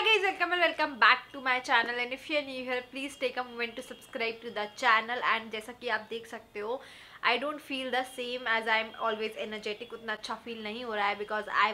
hi guys welcome and welcome back to my channel and if you are new here please take a moment to subscribe to the channel and जैसा कि आप देख सकते हो I don't feel the same as I am always energetic उतना अच्छा feel नहीं हो रहा है बिकॉज आई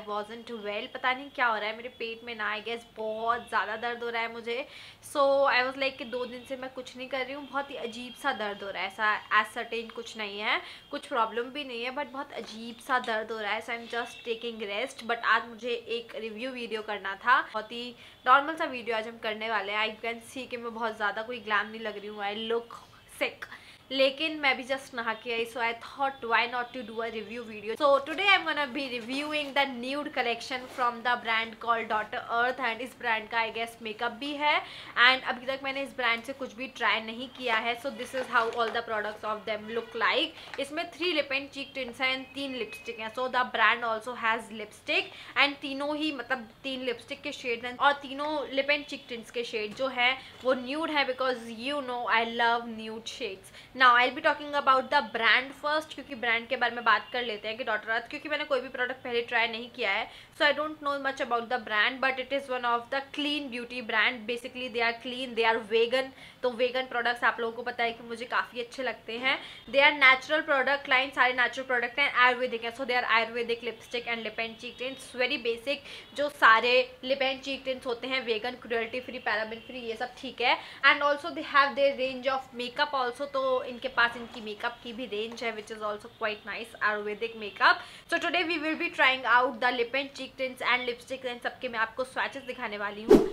टू वेल पता नहीं क्या हो रहा है मेरे पेट में ना आई गेस बहुत ज़्यादा दर्द हो रहा है मुझे सो आई वॉज लाइक कि दो दिन से मैं कुछ नहीं कर रही हूँ बहुत ही अजीब सा दर्द हो रहा है ऐसा एज सर्टेन कुछ नहीं है कुछ प्रॉब्लम भी नहीं है बट बहुत अजीब सा दर्द हो रहा है so I am just taking rest but आज मुझे एक रिव्यू वीडियो करना था बहुत ही नॉर्मल सा वीडियो आज हम करने वाले हैं आई कैन सी कि मैं बहुत ज़्यादा कोई ग्लैम नहीं लग रही हूँ आई लुक सिक लेकिन मैं भी जस्ट नहा के आई so I thought why not to do a review video so today I am gonna be reviewing the nude collection from the brand call Daughter Earth and इस ब्रांड का I guess makeup भी है and अभी तक मैंने इस brand से कुछ भी ट्राई नहीं किया है so this is how all the products of them look like इसमें three lip and cheek tints हैं एंड तीन लिपस्टिक हैं so the brand also has lipstick and तीनों ही मतलब तीन लिपस्टिक के शेड हैं और तीनों लिप एंड चिक टिंट्स के शेड जो है वो न्यूड है because you know I love nude shades now I be talking about the brand first क्योंकि ब्रांड के बारे में बात कर लेते हैं कि डॉटर अर्थ क्योंकि मैंने कोई भी प्रोडक्ट पहले ट्राई नहीं किया है so I don't know much about the brand but it is one of the clean beauty brand basically they are clean they are vegan तो वेगन प्रोडक्ट्स आप लोगों को पता है कि मुझे काफ़ी अच्छे लगते हैं they are natural product line सारे नेचुरल प्रोडक्ट हैं आयुर्वेदिक हैं so they are Ayurvedic lipstick and lip and cheek tints very basic जो सारे लिप एंड चीक टेंट्स होते हैं vegan cruelty free paraben free ये सब ठीक है and also they have their range of makeup also तो इनके पास इनकी मेकअप की भी रेंज है which is also quite nice Ayurvedic makeup so today we will be trying out the lip and cheek tints and lipstick and सबके मैं आपको स्वैचेस दिखाने वाली हूँ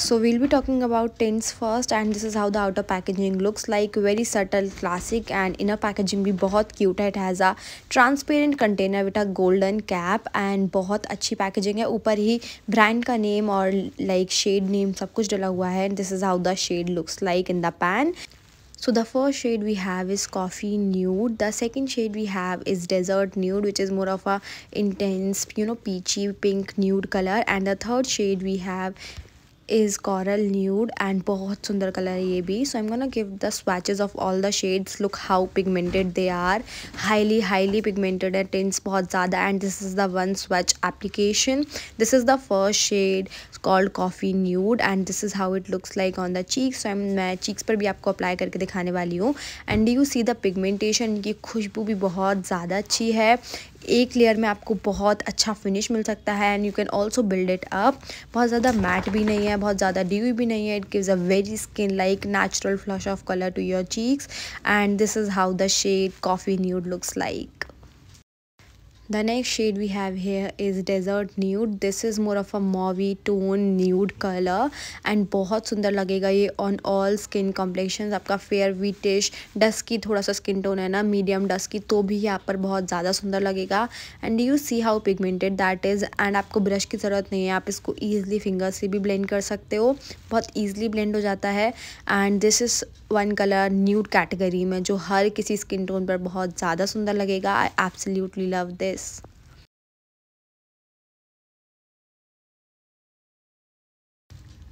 so we'll be talking about tints first and this is how the outer packaging looks like very subtle classic and inner packaging भी बहुत cute है it has a transparent container with a golden cap and बहुत अच्छी packaging है ऊपर ही brand का name और like shade name सब कुछ डला हुआ है and this is how the shade looks like in the pan so the first shade we have is coffee nude the second shade we have is desert nude which is more of a intense you know peachy pink nude color and the third shade we have is coral nude and bahut sundar color hai ye bhi so i'm going to give the swatches of all the shades look how pigmented they are highly highly pigmented and tints bahut zyada and this is the one swatch application this is the first shade it's called coffee nude and this is how it looks like on the cheeks so i'm मैं cheeks पर भी आपको apply करके दिखाने वाली हूँ and do you see the pigmentation इनकी खुशबू भी बहुत ज़्यादा अच्छी है एक लेयर में आपको बहुत अच्छा फिनिश मिल सकता है and you can also build it up बहुत ज़्यादा मैट भी नहीं है बहुत ज़्यादा ड्यू भी नहीं है it gives a very skin like natural flush of colour to your cheeks and this is how the shade coffee nude looks like The next shade we have here is Desert Nude. This is more of a mauvey tone nude color and बहुत सुंदर लगेगा ये on all skin complexions. आपका fair wheatish dusky थोड़ा सा skin tone है ना medium dusky तो भी यहाँ पर बहुत ज़्यादा सुंदर लगेगा and you see how pigmented that is and आपको ब्रश की ज़रूरत नहीं है आप इसको easily finger से भी blend कर सकते हो बहुत easily blend हो जाता है and this is one colour nude category में जो हर किसी स्किन टोन पर बहुत ज़्यादा सुंदर लगेगा I absolutely love this this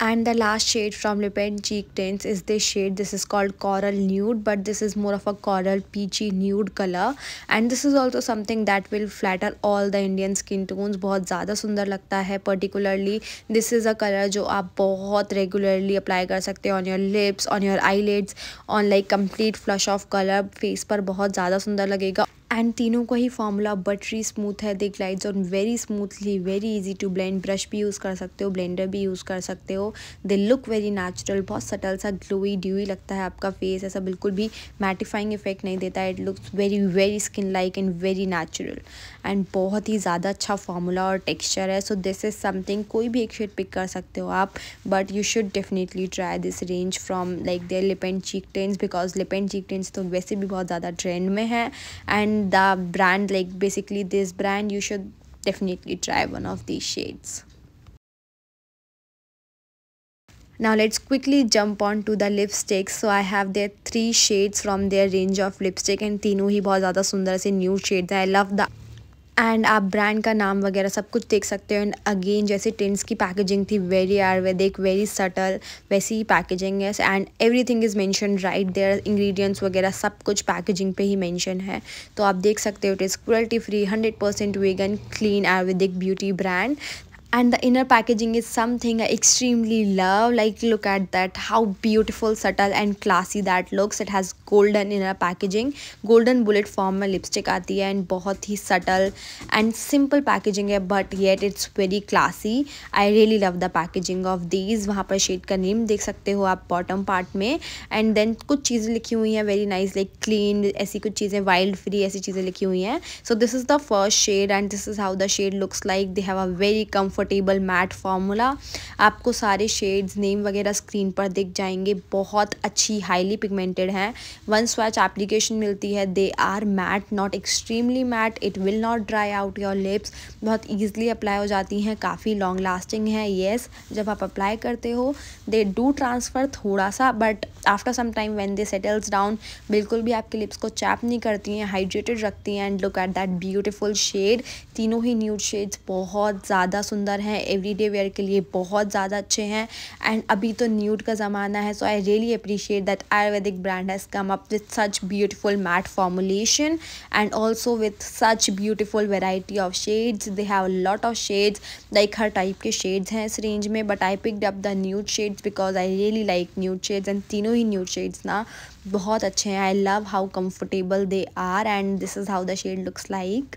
and the last shade from Lipet Cheek Tints is this shade. This is called Coral Nude but this is more of a coral peachy nude color and this is also something that will flatter all the Indian skin tones. बहुत ज़्यादा सुंदर लगता है particularly this is a color जो आप बहुत regularly apply कर सकते हैं on your lips, on your eyelids, on like complete flush of color face पर बहुत ज़्यादा सुंदर लगेगा एंड तीनों का ही फॉर्मूला बटरी स्मूथ है they glides on very smoothly very easy to blend brush भी यूज़ कर सकते हो ब्लेंडर भी यूज़ कर सकते हो दे लुक वेरी नेचुरल बहुत सटल सा ग्लोई ड्यूई लगता है आपका फेस ऐसा बिल्कुल भी मैटिफाइंग इफेक्ट नहीं देता है it looks very very skin like and very natural and बहुत ही ज़्यादा अच्छा फॉर्मूला और टेक्स्चर है सो दिस इज़ समथिंग कोई भी एक शेड पिक कर सकते हो आप but you should definitely try this range from like their lip and cheek tints because lip and cheek tints तो वैसे भी बहुत ज़्यादा ट्रेंड में है and the brand like basically this brand you should definitely try one of these shades now let's quickly jump on to the lipsticks. So I have their three shades from their range of lipstick and तीनों ही बहुत ज़्यादा सुंदर new new shades i love the and आप brand का नाम वगैरह सब कुछ देख सकते हो एंड अगेन जैसे टेंट्स की पैकेजिंग थी वेरी आयुर्वेदिक वेरी सटल वैसी ही पैकेजिंग है and everything is mention right there ingredients वगैरह सब कुछ पैकेजिंग पे ही मेंशन है तो आप देख सकते हो it is cruelty free hundred percent vegan clean Ayurvedic beauty brand and the inner packaging is something I extremely love like look at that how beautiful subtle and classy that looks it has golden inner packaging golden bullet form mein lipstick aati hai and bahut hi subtle and simple packaging hai but yet it's very classy I really love the packaging of these wahan par shade ka name dekh sakte ho aap bottom part mein and then kuch cheeze likhi hui हैं very nice like clean aisi kuch cheeze wild free aisi cheeze likhi hui हैं so this is the first shade and this is how the shade looks like they have a very comfortable comfortable matte formula आपको सारे shades name वगैरह screen पर दिख जाएंगे बहुत अच्छी highly pigmented हैं वन स्वैच एप्लीकेशन मिलती है they are matte not extremely matte it will not dry out your lips बहुत ईजिली अप्लाई हो जाती हैं काफ़ी लॉन्ग लास्टिंग है येस yes, जब आप अप्लाई करते हो दे डू ट्रांसफ़र थोड़ा सा but after some time when they settles down बिल्कुल भी आपके लिप्स को चैप नहीं करती हैं हाइड्रेटेड रखती हैं and look at that beautiful shade तीनों ही न्यूड शेड्स बहुत ज़्यादा सुंदर सुंदर हैं एवरीडे वेयर के लिए बहुत ज़्यादा अच्छे हैं एंड अभी तो न्यूड का ज़माना है so I really appreciate that Ayurvedic brand has come up with such beautiful matte formulation and also with such beautiful variety of shades they have lot of shades like हर टाइप के shades हैं इस range में but I pick up the nude shades because I really like nude shades and तीनों ही new shades ना बहुत अच्छे हैं I love how comfortable they are and this is how the shade looks like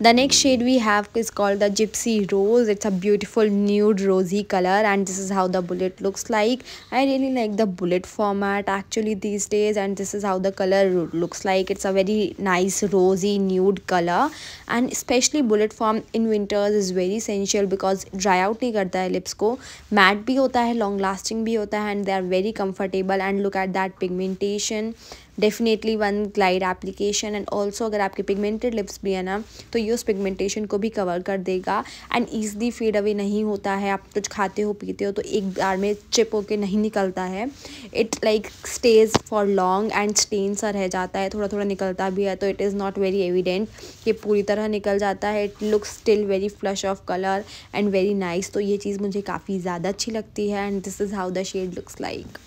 The next shade we have is called the Gypsy Rose. It's a beautiful nude rosy color and this is how the bullet looks like. I really like the bullet format actually these days and this is how the color looks like. It's a very nice rosy nude color and especially bullet form in winters is very essential because dry out नहीं karta hai lips ko. Matte bhi hota hai, long lasting bhi hota hai, and they are very comfortable and look at that pigmentation. Definitely one glide application and also अगर आपके pigmented lips भी है ना तो ये उस pigmentation को भी कवर कर देगा एंड ईजली फेड अवे नहीं होता है आप कुछ खाते हो पीते हो तो एक बार में चिप होके नहीं निकलता है it like stays for long and stain सा रह जाता है थोड़ा थोड़ा निकलता भी है तो it is not very evident कि पूरी तरह निकल जाता है it looks still very flush of colour and very nice तो ये चीज़ मुझे काफ़ी ज़्यादा अच्छी लगती है and this is how the shade looks like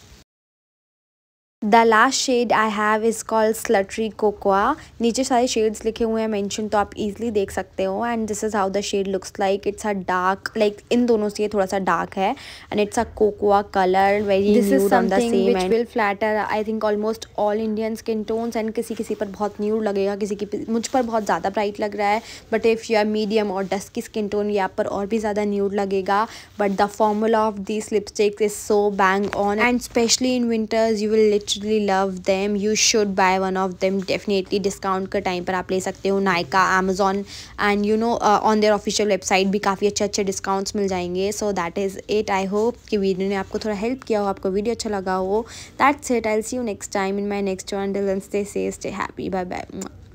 the last shade I have is called sultry cocoa नीचे सारे शेड्स लिखे हुए हैं मैंशन तो आप इजिली देख सकते हो and this is how the shade looks like it's a dark like इन दोनों से ये थोड़ा सा डार्क है and it's a cocoa colour very this is something which will flatter I think almost all Indian skin tones and किसी किसी पर बहुत न्यू लगेगा किसी की मुझ पर बहुत ज़्यादा ब्राइट लग रहा है but if you are medium और डस्ट की स्किन टोन ये आप पर और भी ज़्यादा न्यू लगेगा but the formula of this lipstick is so bang on and specially in winters you will lit literally love them you should buy one of them definitely discount का time पर आप ले सकते हो Nykaa Amazon and you know on their official website भी काफ़ी अच्छे अच्छे डिस्काउंट्स मिल जाएंगे so that is it I hope कि वीडियो ने आपको थोड़ा हेल्प किया हो आपको वीडियो अच्छा लगा हो that's it I see you next time in my next one डिल्स दे से स्टे हैप्पी बाय बाय